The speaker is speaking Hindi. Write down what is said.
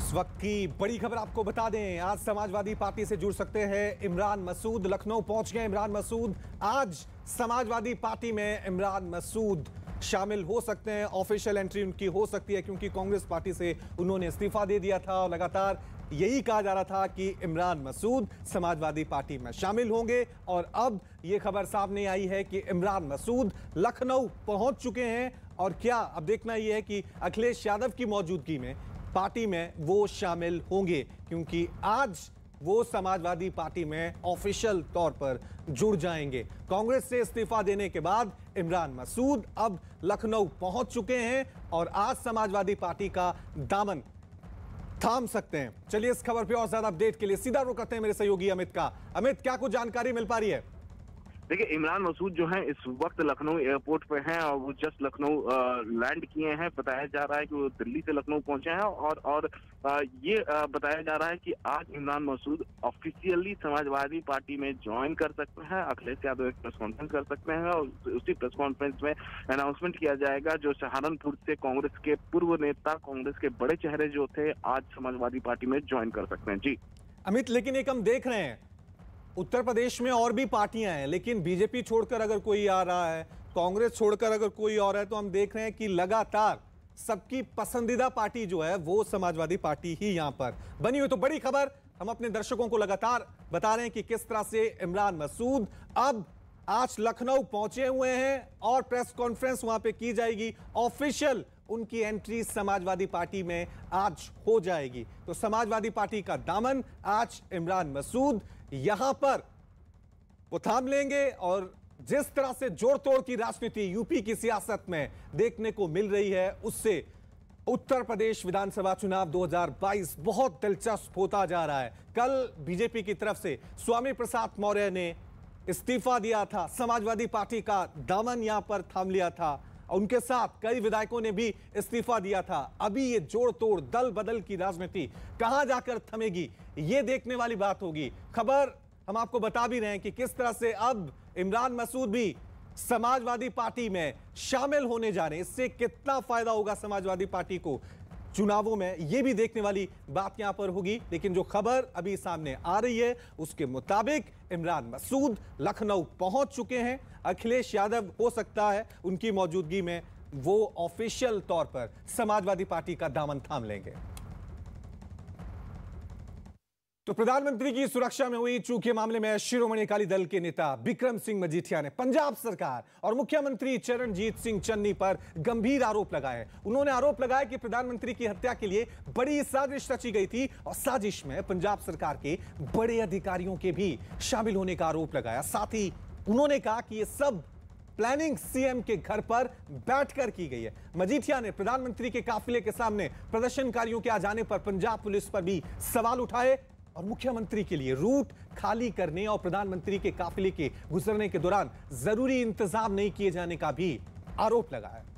इस वक्त की बड़ी खबर आपको बता दें आज समाजवादी पार्टी से जुड़ सकते हैं इमरान मसूद लखनऊ पहुंच गए इमरान मसूद आज समाजवादी पार्टी में इमरान मसूद शामिल हो सकते हैं ऑफिशियल एंट्री उनकी हो सकती है क्योंकि कांग्रेस पार्टी से उन्होंने इस्तीफा दे दिया था और लगातार यही कहा जा रहा था कि इमरान मसूद समाजवादी पार्टी में शामिल होंगे और अब यह खबर सामने आई है कि इमरान मसूद लखनऊ पहुंच चुके हैं और क्या अब देखना यह है कि अखिलेश यादव की मौजूदगी में पार्टी में वो शामिल होंगे क्योंकि आज वो समाजवादी पार्टी में ऑफिशियल तौर पर जुड़ जाएंगे कांग्रेस से इस्तीफा देने के बाद इमरान मसूद अब लखनऊ पहुंच चुके हैं और आज समाजवादी पार्टी का दामन थाम सकते हैं चलिए इस खबर पे और ज्यादा अपडेट के लिए सीधा रुक करते हैं मेरे सहयोगी अमित का अमित क्या कुछ जानकारी मिल पा रही है देखिए इमरान मसूद जो है इस वक्त लखनऊ एयरपोर्ट पे हैं और वो जस्ट लखनऊ लैंड किए हैं बताया जा रहा है कि वो दिल्ली से लखनऊ पहुंचे हैं और और आ, ये आ, बताया जा रहा है कि आज इमरान मसूद ऑफिशियली समाजवादी पार्टी में ज्वाइन कर सकते हैं अखिलेश यादव एक प्रेस कॉन्फ्रेंस कर सकते हैं और उसी प्रेस कॉन्फ्रेंस में अनाउंसमेंट किया जाएगा जो सहारनपुर से कांग्रेस के पूर्व नेता कांग्रेस के बड़े चेहरे जो थे आज समाजवादी पार्टी में ज्वाइन कर सकते हैं जी अमित लेकिन एक हम देख रहे हैं उत्तर प्रदेश में और भी पार्टियां हैं लेकिन बीजेपी छोड़कर अगर कोई आ रहा है कांग्रेस छोड़कर अगर कोई और है तो हम देख रहे हैं कि लगातार सबकी पसंदीदा पार्टी जो है वो समाजवादी पार्टी ही यहां पर बनी हुई तो बड़ी खबर हम अपने दर्शकों को लगातार बता रहे हैं कि किस तरह से इमरान मसूद अब आज लखनऊ पहुंचे हुए हैं और प्रेस कॉन्फ्रेंस वहां पे की जाएगी ऑफिशियल उनकी एंट्री समाजवादी पार्टी में आज हो जाएगी तो समाजवादी पार्टी का दामन आज इमरान मसूद यहां पर वो थाम लेंगे और जिस तरह से जोड़ तोड़ की राजनीति यूपी की सियासत में देखने को मिल रही है उससे उत्तर प्रदेश विधानसभा चुनाव 2022 बहुत दिलचस्प होता जा रहा है कल बीजेपी की तरफ से स्वामी प्रसाद मौर्य ने इस्तीफा दिया था समाजवादी पार्टी का दामन यहां पर थाम लिया था उनके साथ कई विधायकों ने भी इस्तीफा दिया था अभी ये जोड़ तोड़ दल बदल की राजनीति कहां जाकर थमेगी ये देखने वाली बात होगी खबर हम आपको बता भी रहे हैं कि किस तरह से अब इमरान मसूद भी समाजवादी पार्टी में शामिल होने जा रहे हैं इससे कितना फायदा होगा समाजवादी पार्टी को चुनावों में ये भी देखने वाली बात यहां पर होगी लेकिन जो खबर अभी सामने आ रही है उसके मुताबिक इमरान मसूद लखनऊ पहुंच चुके हैं अखिलेश यादव हो सकता है उनकी मौजूदगी में वो ऑफिशियल तौर पर समाजवादी पार्टी का दामन थाम लेंगे तो प्रधानमंत्री की सुरक्षा में हुई चूके मामले में शिरोमणि अकाली दल के नेता बिक्रम सिंह मजीठिया ने पंजाब सरकार और मुख्यमंत्री चरणजीत सिंह चन्नी पर गंभीर आरोप लगाए उन्होंने आरोप लगाया कि प्रधानमंत्री की हत्या के लिए बड़ी साजिश रची गई थी और साजिश में पंजाब सरकार के बड़े अधिकारियों के भी शामिल होने का आरोप लगाया साथ ही उन्होंने कहा कि यह सब प्लानिंग सीएम के घर पर बैठकर की गई है मजीठिया ने प्रधानमंत्री के काफिले के सामने प्रदर्शनकारियों के आ जाने पर पंजाब पुलिस पर भी सवाल उठाए और मुख्यमंत्री के लिए रूट खाली करने और प्रधानमंत्री के काफिले के गुजरने के दौरान जरूरी इंतजाम नहीं किए जाने का भी आरोप लगाया